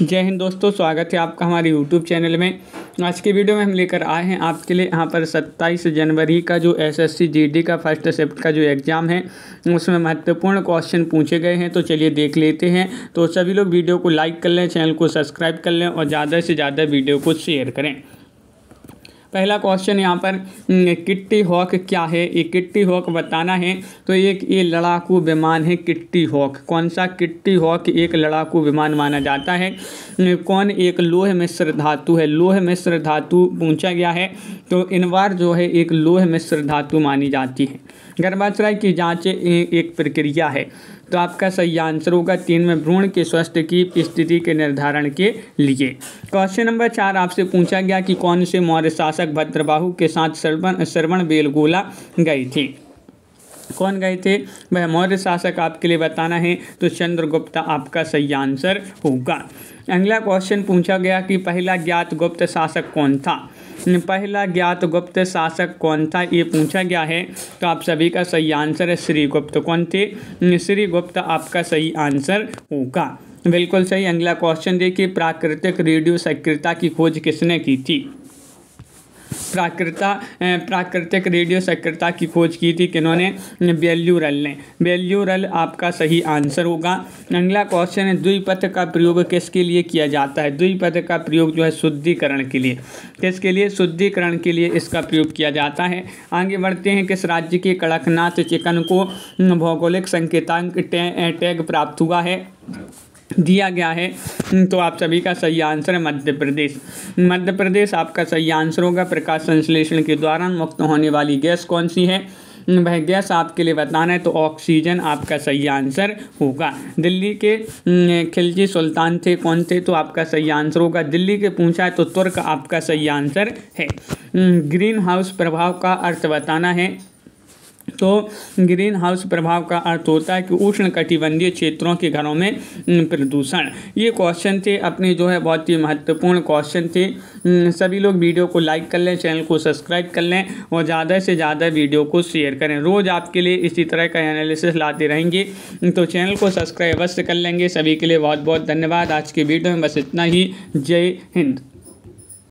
जय हिंद दोस्तों स्वागत है आपका हमारे यूट्यूब चैनल में आज के वीडियो में हम लेकर आए हैं आपके लिए यहाँ पर 27 जनवरी का जो एसएससी जीडी का फर्स्ट सेप्ट का जो एग्ज़ाम है उसमें महत्वपूर्ण क्वेश्चन पूछे गए हैं तो चलिए देख लेते हैं तो सभी लोग वीडियो को लाइक कर लें चैनल को सब्सक्राइब कर लें और ज़्यादा से ज़्यादा वीडियो को शेयर करें पहला क्वेश्चन यहाँ पर किट्टी हॉक क्या है ये किट्टी हॉक बताना है तो एक ये लड़ाकू विमान है किट्टी हॉक कौन सा किट्टी हॉक एक लड़ाकू विमान माना जाता है कौन एक लोह मिश्र धातु है लोह मिश्र धातु पूछा गया है तो इनवार जो है एक लोह मिश्र धातु मानी जाती है गर्भाशय की जाँच एक प्रक्रिया है तो आपका सही आंसर होगा तीन में भ्रूण के स्वास्थ्य की स्थिति के निर्धारण के लिए क्वेश्चन नंबर चार आपसे पूछा गया कि कौन से मौर्य शासक भद्रबाहू के साथ श्रवण श्रवण बेलगोला गई थी कौन गए थे वह मौर्य शासक आपके लिए बताना है तो चंद्रगुप्ता आपका सही आंसर होगा अगला क्वेश्चन पूछा गया कि पहला ज्ञात गुप्त शासक कौन था पहला ज्ञात गुप्त शासक कौन था ये पूछा गया है तो आप सभी का सही आंसर है श्रीगुप्त कौन थे श्रीगुप्त आपका सही आंसर होगा बिल्कुल सही अगला क्वेश्चन देखिए प्राकृतिक रेडियो सक्रियता की खोज किसने की थी प्राकृता प्राकृतिक रेडियो सक्रियता की खोज की थी किन्होंने बेल्यूरल ने बेल्यूरल आपका सही आंसर होगा अगला क्वेश्चन है द्विपथ का प्रयोग किसके लिए किया जाता है द्विपथ का प्रयोग जो है शुद्धिकरण के लिए किसके लिए शुद्धिकरण के लिए इसका प्रयोग किया जाता है आगे बढ़ते हैं किस राज्य के कड़कनाथ चिकन को भौगोलिक संकेतांक टैग प्राप्त हुआ है दिया गया है हम्म, तो आप सभी का सही आंसर है मध्य प्रदेश मध्य प्रदेश आपका सही आंसर होगा प्रकाश संश्लेषण के दौरान मुक्त होने वाली गैस कौन सी है हम्म, वह गैस आपके लिए बताना है तो ऑक्सीजन आपका सही आंसर होगा दिल्ली के हम्म, खिलजी सुल्तान थे कौन थे तो आपका सही आंसर होगा दिल्ली के पूछा है तो तुर्क आपका सही आंसर है ग्रीन हाउस प्रभाव का अर्थ बताना है तो ग्रीन हाउस प्रभाव का अर्थ होता है कि उष्ण कटिबंधीय क्षेत्रों के घरों में प्रदूषण ये क्वेश्चन थे अपने जो है बहुत ही महत्वपूर्ण क्वेश्चन थे सभी लोग वीडियो को लाइक कर लें चैनल को सब्सक्राइब कर लें और ज़्यादा से ज़्यादा वीडियो को शेयर करें रोज़ आपके लिए इसी तरह का एनालिसिस लाते रहेंगे तो चैनल को सब्सक्राइब अवश्य कर लेंगे सभी के लिए बहुत बहुत धन्यवाद आज के वीडियो में बस इतना ही जय हिंद